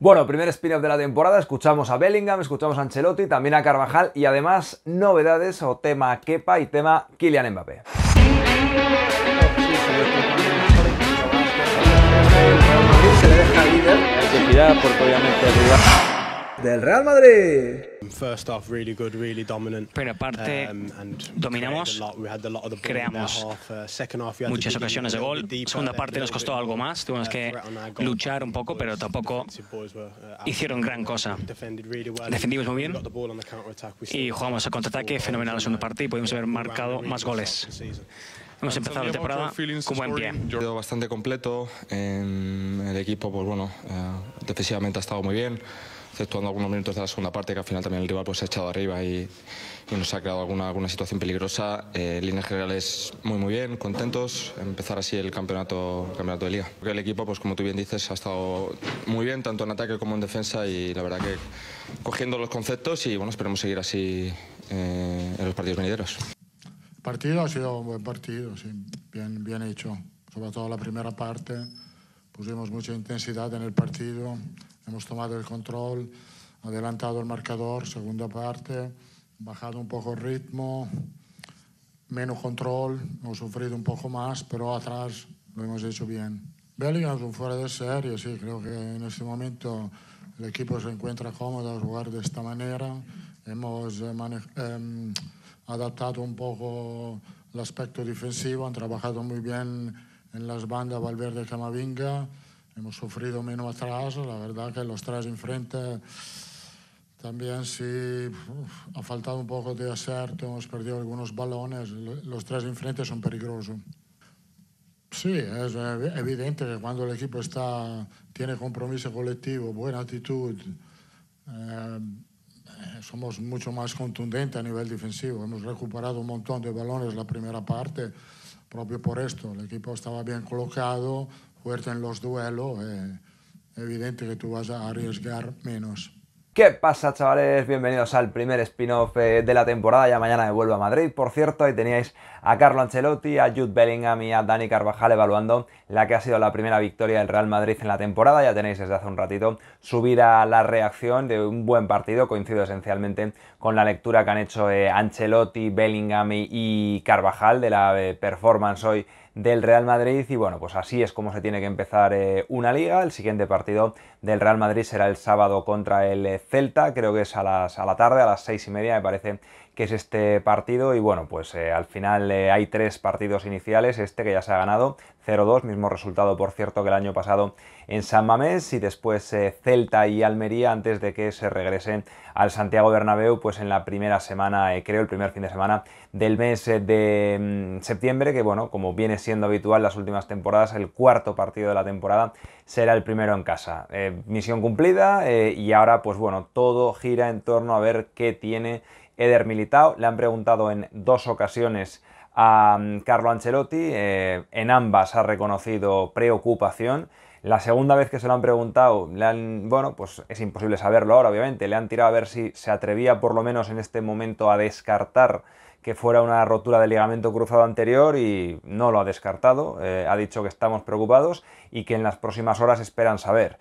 Bueno, primer spin-off de la temporada, escuchamos a Bellingham, escuchamos a Ancelotti, también a Carvajal y además novedades o tema Kepa y tema Kylian Mbappé del Real Madrid. First off, Primera parte, um, dominamos, creamos uh, muchas ocasiones de gol. Segunda parte nos costó algo más, uh, tuvimos que luchar un poco, pero tampoco uh, hicieron gran cosa. Defendimos muy bien y jugamos a contraataque fenomenal la segunda parte y pudimos haber marcado más goles. Hemos empezado la temporada con buen pie. Bastante completo, En el equipo, pues bueno, eh, defensivamente ha estado muy bien exceptuando algunos minutos de la segunda parte, que al final también el rival pues, se ha echado arriba y, nos ha creado alguna, alguna situación peligrosa. Eh, líneas generales muy muy bien, contentos, empezar así el campeonato, campeonato de liga. Porque el equipo, pues como tú bien dices, ha estado muy bien, tanto en ataque como en defensa, y la verdad que cogiendo los conceptos y bueno, esperemos seguir así eh, en los partidos venideros. partido ha sido un buen partido, sí, bien, bien hecho. Sobre todo la primera parte, pusimos mucha intensidad en el partido hemos tomado el control, adelantado el marcador, segunda parte, bajado un poco el ritmo, menos control, hemos sufrido un poco más, pero atrás lo hemos hecho bien. Bélgica es un fuera de serie, sí, creo que en este momento el equipo se encuentra cómodo a jugar de esta manera. Hemos eh, em, adaptado un poco el aspecto defensivo, han trabajado muy bien en las bandas Valverde-Camavinga hemos sufrido menos atrás, la verdad que los tres enfrente también si ha faltado un poco de acierto, hemos perdido algunos balones, los tres enfrente son peligrosos. Sí, es evidente que cuando el equipo está, tiene compromiso colectivo, buena actitud, eh, somos mucho más contundentes a nivel defensivo. Hemos recuperado un montón de balones la primera parte, propio por esto. El equipo estaba bien colocado, Puerta en los duelos eh evidente que tú vas a arriesgar menos ¿Qué pasa chavales? Bienvenidos al primer spin-off eh, de la temporada, ya mañana me vuelvo a Madrid, por cierto, ahí teníais a Carlo Ancelotti, a Jude Bellingham y a Dani Carvajal evaluando la que ha sido la primera victoria del Real Madrid en la temporada, ya tenéis desde hace un ratito subida la reacción de un buen partido, coincido esencialmente con la lectura que han hecho eh, Ancelotti, Bellingham y, Carvajal de la eh, performance hoy del Real Madrid y bueno, pues así es como se tiene que empezar una liga. El siguiente partido del Real Madrid será el sábado contra el Celta, creo que es a, las, a la tarde, a las seis y media, me parece que es este partido. Y bueno, pues eh, al final eh, hay tres partidos iniciales, este que ya se ha ganado, 0-2, mismo resultado por cierto que el año pasado en San Mamés, y después eh, Celta y Almería antes de que se regresen al Santiago Bernabéu, pues en la primera semana, creo, el primer fin de semana del mes de mm, septiembre, que bueno, como viene siendo habitual las últimas temporadas, el cuarto partido de la temporada será el primero en casa. misión cumplida y ahora pues bueno, todo gira en torno a ver qué tiene Eder Militao. Le han preguntado en dos ocasiones a mm, Carlo Ancelotti. Eh, en ambas ha reconocido preocupación. La segunda vez que se lo han preguntado, le han, bueno, pues es imposible saberlo ahora, obviamente. Le han tirado a ver si se atrevía, por lo menos en este momento, a descartar que fuera una rotura de ligamento cruzado anterior y no lo ha descartado. Eh, ha dicho que estamos preocupados y que en las próximas horas esperan saber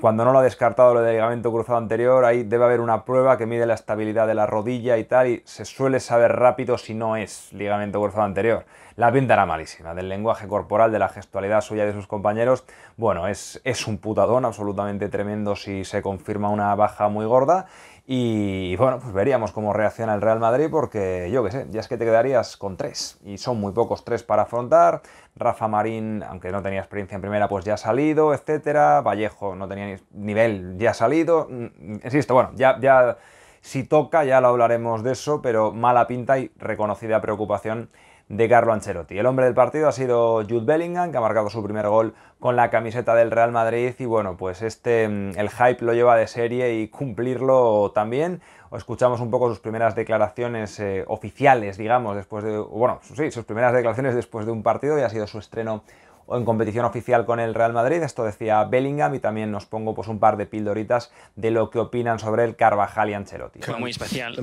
cuando no lo ha descartado lo del ligamento cruzado anterior, ahí debe haber una prueba que mide la estabilidad de la rodilla y tal, y se suele saber rápido si no es ligamento cruzado anterior. La pinta era malísima, del lenguaje corporal, de la gestualidad suya y de sus compañeros. Bueno, es, es un putadón absolutamente tremendo si se confirma una baja muy gorda. Y bueno, pues veríamos cómo reacciona el Real Madrid, porque yo qué sé, ya es que te quedarías con tres, y son muy pocos tres para afrontar. Rafa Marín, aunque no tenía experiencia en primera, pues ya ha salido, etcétera. Vallejo no tenía nivel, ya ha salido. Mm, insisto, bueno, ya, ya si toca, ya lo hablaremos de eso, pero mala pinta y reconocida preocupación de Carlo Ancelotti. El hombre del partido ha sido Jude Bellingham, que ha marcado su primer gol con la camiseta del Real Madrid y bueno, pues este mm, el hype lo lleva de serie y cumplirlo también escuchamos un poco sus primeras declaraciones eh, oficiales, digamos, después de, bueno, sí, sus primeras declaraciones después de un partido y ha sido su estreno en competición oficial con el Real Madrid. Esto decía Bellingham y también nos pongo pues un par de pildoritas de lo que opinan sobre el Carvajal y Ancelotti. muy especial. Lo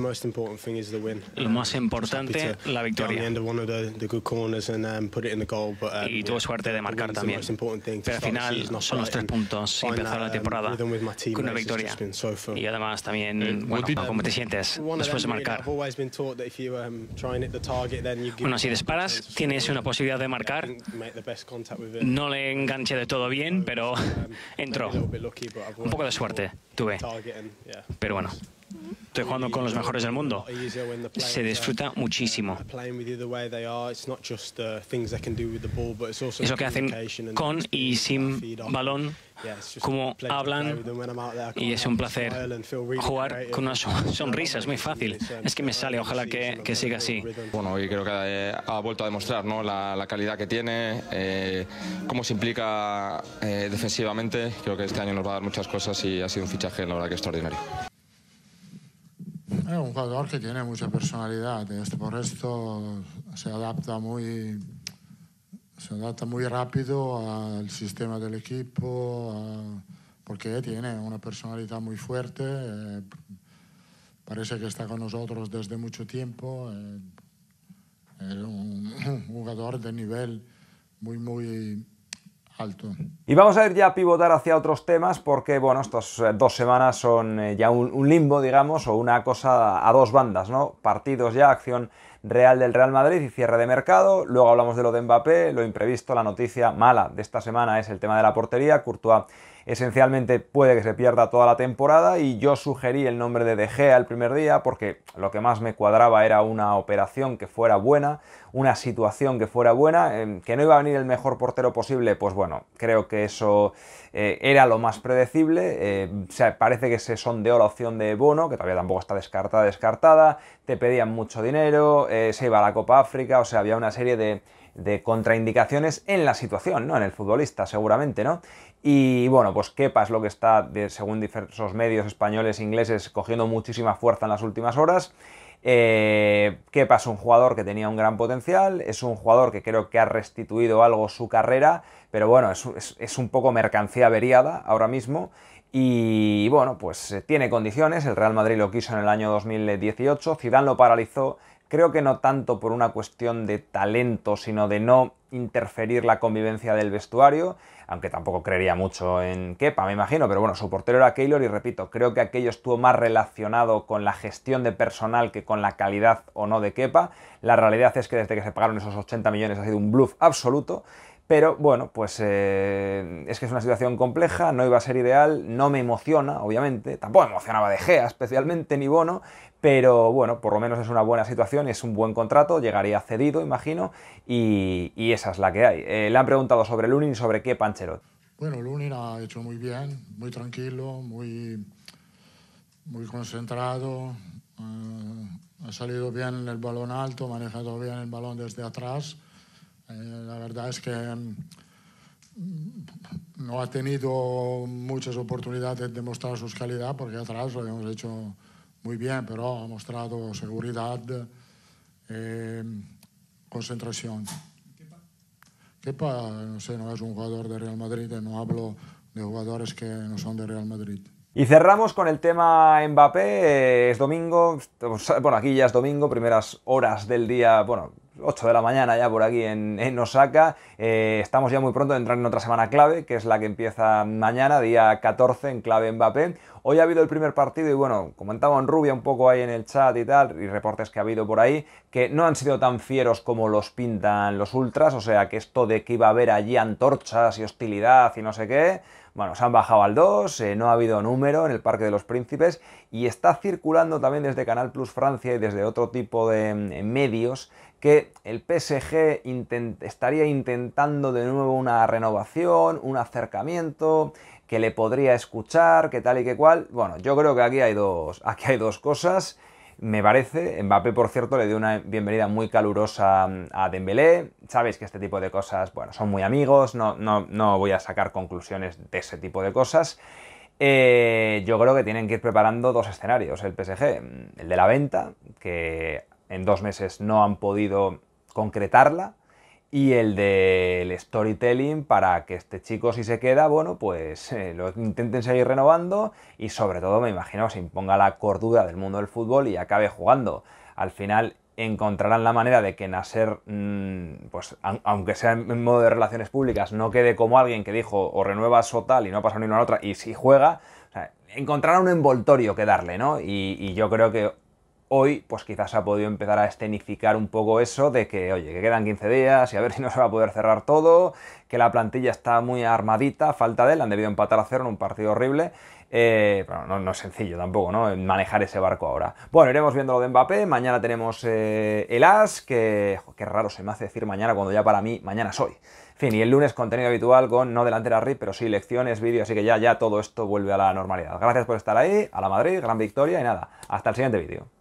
más importante, la victoria. Um, um, y tuvo suerte de marcar también. Pero al final son los tres puntos y empezar la um, temporada con una victoria. Y además también, eh, bueno, te sientes después de marcar. Um, bueno, si disparas, tienes una posibilidad de marcar. No le enganché de todo bien, pero um, entró. Un poco de suerte tuve. Pero bueno estoy jugando con los mejores del mundo. Se disfruta muchísimo. Es lo que hacen con y sin balón, como hablan, y es un placer jugar con una sonrisa, es muy fácil. Es que me sale, ojalá que, siga así. Bueno, y creo que ha vuelto a demostrar la, calidad que tiene, eh, cómo se implica eh, defensivamente. Creo que este año nos va a dar muchas cosas y ha sido un fichaje, la verdad, que extraordinario. Es un jugador que tiene mucha personalidad, este por esto se adapta muy, se adapta muy rápido al sistema del equipo, porque tiene una personalidad muy fuerte, eh, parece que está con nosotros desde mucho tiempo, eh, es un, jugador de nivel muy, muy y vamos a ir ya a pivotar hacia otros temas porque, bueno, estas eh, dos semanas son eh, ya un, limbo, digamos, o una cosa a dos bandas, ¿no? Partidos ya, acción real del Real Madrid y cierre de mercado, luego hablamos de lo de Mbappé, lo imprevisto, la noticia mala de esta semana es el tema de la portería, Courtois esencialmente puede que se pierda toda la temporada y yo sugerí el nombre de De Gea el primer día porque lo que más me cuadraba era una operación que fuera buena, una situación que fuera buena, em, que no iba a venir el mejor portero posible, pues bueno, creo que eso eh, era lo más predecible, em, o parece que se sondeó la opción de Bono, que todavía tampoco está descartada, descartada, te pedían mucho dinero, eh, se iba a la Copa África, o sea, había una serie de de contraindicaciones en la situación, ¿no? En el futbolista, seguramente, ¿no? Y bueno, pues Kepa es lo que está, de, según diversos medios españoles e ingleses, cogiendo muchísima fuerza en las últimas horas. Eh, Kepa es un jugador que tenía un gran potencial, es un jugador que creo que ha restituido algo su carrera, pero bueno, es, un poco mercancía averiada ahora mismo. Y bueno, pues eh, tiene condiciones, el Real Madrid lo quiso en el año 2018, Zidane lo paralizó Creo que no tanto por una cuestión de talento, sino de no interferir la convivencia del vestuario, aunque tampoco creería mucho en Kepa, me imagino, pero bueno, su portero era Keylor y repito, creo que aquello estuvo más relacionado con la gestión de personal que con la calidad o no de Kepa. La realidad es que desde que se pagaron esos 80 millones ha sido un bluff absoluto. Pero bueno, pues eh, es que es una situación compleja, no iba a ser ideal, no me emociona, obviamente, tampoco emocionaba De Gea especialmente, ni Bono, pero bueno, por lo menos es una buena situación, es un buen contrato, llegaría cedido, imagino, y, esa es la que hay. Eh, le han preguntado sobre Lunin y sobre qué Pancherot. Bueno, Lunin ha hecho muy bien, muy tranquilo, muy, muy concentrado, eh, ha salido bien en el balón alto, manejado bien el balón desde atrás. Eh, la verdad es que mm, no ha tenido muchas oportunidades de demostrar sus calidades, porque atrás lo habíamos hecho muy bien, pero ha mostrado seguridad, eh, concentración. Kepa, no sé, no es un jugador de Real Madrid, eh, no hablo de jugadores que no son de Real Madrid. Y cerramos con el tema Mbappé. Eh, es domingo, pues, bueno, aquí ya es domingo, primeras horas del día, bueno, 8 de la mañana ya por aquí en, Osaka. Eh, estamos ya muy pronto de entrar en otra semana clave, que es la que empieza mañana, día 14, en clave Mbappé. Hoy ha habido el primer partido y bueno, comentaba en Rubia un poco ahí en el chat y tal, y reportes que ha habido por ahí, que no han sido tan fieros como los pintan los ultras, o sea que esto de que iba a haber allí antorchas y hostilidad y no sé qué, bueno, se han bajado al 2, eh, no ha habido número en el Parque de los Príncipes y está circulando también desde Canal Plus Francia y desde otro tipo de mm, medios que el PSG estaría intentando de nuevo una renovación, un acercamiento, que le podría escuchar, que tal y qué cual. Bueno, yo creo que aquí hay dos, aquí hay dos cosas. Me parece, Mbappé, por cierto, le dio una bienvenida muy calurosa mm, a Dembélé. Sabéis que este tipo de cosas, bueno, son muy amigos, no, no, voy a sacar conclusiones de ese tipo de cosas. Eh, yo creo que tienen que ir preparando dos escenarios, el PSG, mm, el de la venta, que en dos meses no han podido concretarla, y el del storytelling para que este chico si se queda, bueno, pues eh, lo intenten seguir renovando y sobre todo me imagino se imponga la cordura del mundo del fútbol y acabe jugando. Al final encontrarán la manera de que Nasser, mm, pues aunque sea en modo de relaciones públicas, no quede como alguien que dijo o renuevas o tal y no pasa ni una otra y si juega, o sea, encontrará un envoltorio que darle, ¿no? y, yo creo que hoy pues quizás ha podido empezar a escenificar un poco eso de que, oye, que quedan 15 días y a ver si no se va a poder cerrar todo, que la plantilla está muy armadita, falta de él, han debido empatar a cero en un partido horrible. pero eh, no, es sencillo tampoco, ¿no? Manejar ese barco ahora. Bueno, iremos viendo lo de Mbappé. Mañana tenemos eh, el As, que qué raro se me hace decir mañana cuando ya para mí mañana soy. En fin, y el lunes contenido habitual con no delantera RIP, pero sí lecciones, vídeos, así que ya, ya todo esto vuelve a la normalidad. Gracias por estar ahí, a la Madrid, gran victoria y nada, hasta el siguiente vídeo.